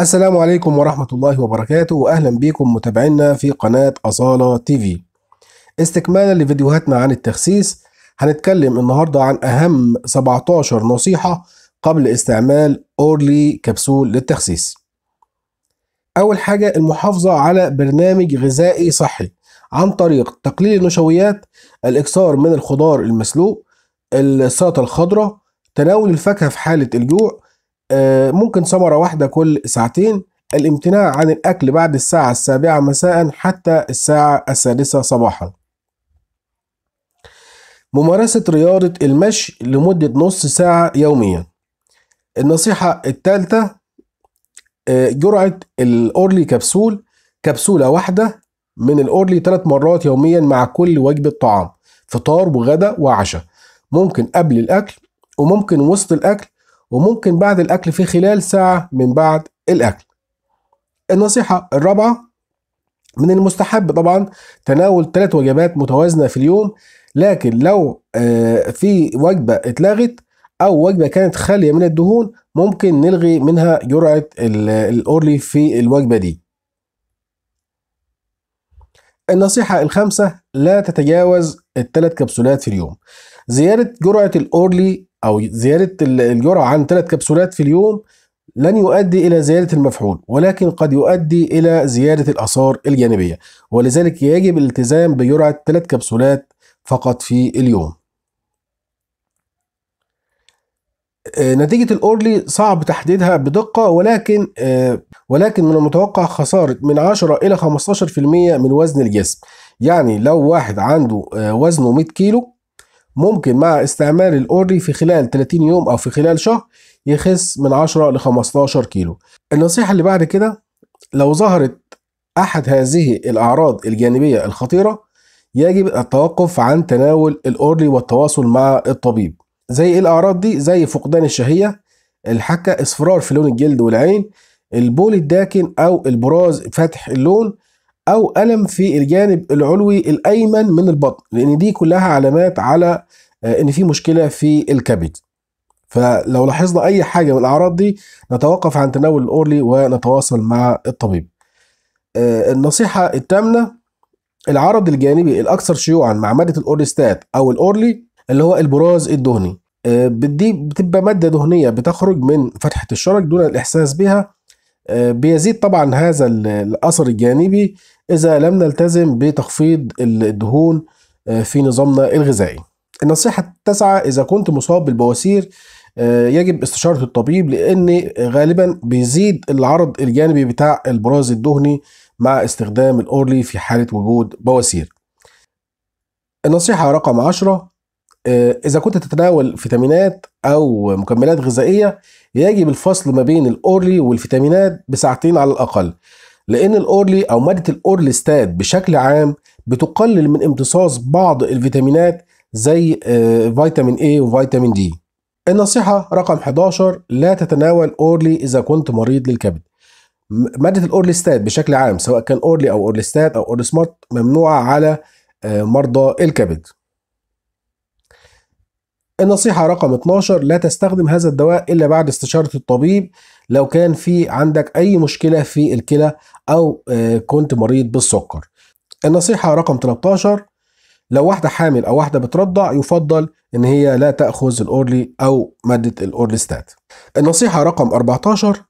السلام عليكم ورحمة الله وبركاته وأهلا بكم متابعينا في قناة أصالة تي في استكمالا لفيديوهاتنا عن التخسيس هنتكلم النهاردة عن أهم 17 نصيحة قبل استعمال أورلي كبسول للتخسيس أول حاجة المحافظة على برنامج غذائي صحي عن طريق تقليل النشويات الإكثار من الخضار المسلوق السلطة الخضراء تناول الفاكهة في حالة الجوع آه، ممكن ثمرة واحدة كل ساعتين الامتناع عن الأكل بعد الساعة السابعة مساء حتى الساعة السادسة صباحا ممارسة رياضة المشي لمدة نص ساعة يوميا النصيحة الثالثة آه، جرعة الأورلي كبسول كبسولة واحدة من الأورلي ثلاث مرات يوميا مع كل وجبة طعام فطار وغدا وعشاء ممكن قبل الأكل وممكن وسط الأكل وممكن بعد الأكل في خلال ساعة من بعد الأكل النصيحة الرابعة من المستحب طبعا تناول ثلاث وجبات متوازنة في اليوم لكن لو آه، في وجبة اتلغت أو وجبة كانت خالية من الدهون ممكن نلغي منها جرعة الأورلي في الوجبة دي النصيحة الخامسة لا تتجاوز الثلاث كبسولات في اليوم زيادة جرعة الأورلي أو زيادة الجرعة عن ثلاث كبسولات في اليوم لن يؤدي إلى زيادة المفعول ولكن قد يؤدي إلى زيادة الآثار الجانبية ولذلك يجب الالتزام بجرعة ثلاث كبسولات فقط في اليوم آه، نتيجة الأورلي صعب تحديدها بدقة ولكن آه، ولكن من المتوقع خسارة من 10 إلى 15% من وزن الجسم يعني لو واحد عنده آه، وزنه 100 كيلو ممكن مع استعمال الأوري في خلال 30 يوم أو في خلال شهر يخس من 10 ل 15 كيلو النصيحة اللي بعد كده لو ظهرت أحد هذه الأعراض الجانبية الخطيرة يجب التوقف عن تناول الأورلي والتواصل مع الطبيب زي إيه الأعراض دي زي فقدان الشهية الحكة اصفرار في لون الجلد والعين البول الداكن أو البراز فتح اللون أو ألم في الجانب العلوي الأيمن من البطن لأن دي كلها علامات على آه، إن في مشكلة في الكبد فلو لاحظنا أي حاجة من الأعراض دي نتوقف عن تناول الأورلي ونتواصل مع الطبيب آه، النصيحة الثامنة العرض الجانبي الأكثر شيوعا مع مادة الاورستات أو الأورلي اللي هو البراز الدهني آه، دي بتبقى مادة دهنية بتخرج من فتحة الشرج دون الإحساس بها بيزيد طبعا هذا الاثر الجانبي اذا لم نلتزم بتخفيض الدهون آه، في نظامنا الغذائي النصيحة التاسعة إذا كنت مصاب بالبواسير آه، يجب استشارة الطبيب لأن غالبا بيزيد العرض الجانبي بتاع البراز الدهني مع استخدام الأورلي في حالة وجود بواسير النصيحة رقم عشرة آه، اذا كنت تتناول فيتامينات او مكملات غذائيه يجب الفصل ما بين الاورلي والفيتامينات بساعتين على الاقل لان الاورلي او ماده الاورليستات بشكل عام بتقلل من امتصاص بعض الفيتامينات زي آه، فيتامين A وفيتامين D النصيحة رقم 11 لا تتناول أورلي إذا كنت مريض للكبد مادة الأورليستات بشكل عام سواء كان أورلي أو أورليستات أو أورلي سمارت ممنوعة على آه، مرضى الكبد النصيحة رقم 12 لا تستخدم هذا الدواء إلا بعد استشارة الطبيب لو كان في عندك أي مشكلة في الكلى أو آه، كنت مريض بالسكر النصيحة رقم 13 لو واحدة حامل أو واحدة بترضع يفضل إن هي لا تأخذ الأورلي أو مادة الأورليستات النصيحة رقم 14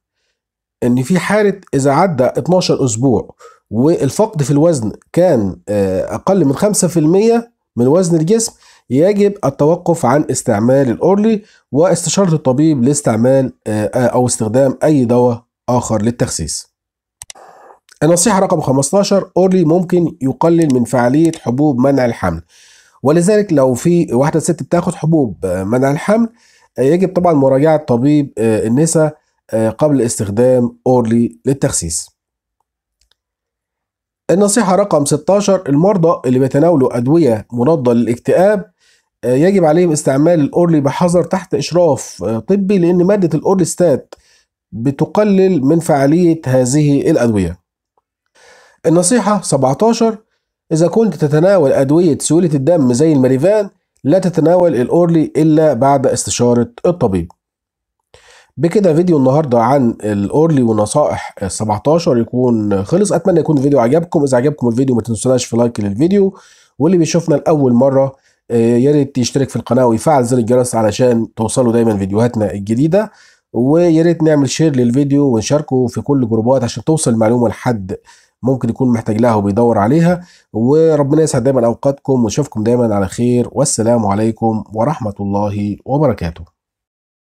إن في حالة إذا عدى 12 أسبوع والفقد في الوزن كان آه، أقل من 5% من وزن الجسم يجب التوقف عن استعمال الأورلي واستشارة الطبيب لاستعمال آه، أو استخدام أي دواء آخر للتخسيس النصيحة رقم 15 أورلي ممكن يقلل من فعالية حبوب منع الحمل ولذلك لو في واحدة ست بتاخد حبوب آه، منع الحمل آه، يجب طبعا مراجعة طبيب النساء قبل استخدام أورلي للتخسيس النصيحة رقم 16 المرضى اللي بيتناولوا أدوية مضادة للاكتئاب يجب عليهم استعمال الاورلي بحذر تحت اشراف آه، طبي لان ماده الاورليستات بتقلل من فعاليه هذه الادويه النصيحه 17 اذا كنت تتناول ادويه سيوله الدم زي الماريفان لا تتناول الاورلي الا بعد استشاره الطبيب بكده فيديو النهارده عن الاورلي ونصائح 17 يكون خلص اتمنى يكون الفيديو عجبكم اذا عجبكم الفيديو ما تنسوناش في لايك للفيديو واللي بيشوفنا لاول مره آه، يا ريت تشترك في القناه ويفعل زر الجرس علشان توصلوا دايما فيديوهاتنا الجديده ويا ريت نعمل شير للفيديو ونشاركه في كل الجروبات عشان توصل المعلومه لحد ممكن يكون محتاج لها وبيدور عليها وربنا يسعد دايما اوقاتكم ونشوفكم دايما على خير والسلام عليكم ورحمه الله وبركاته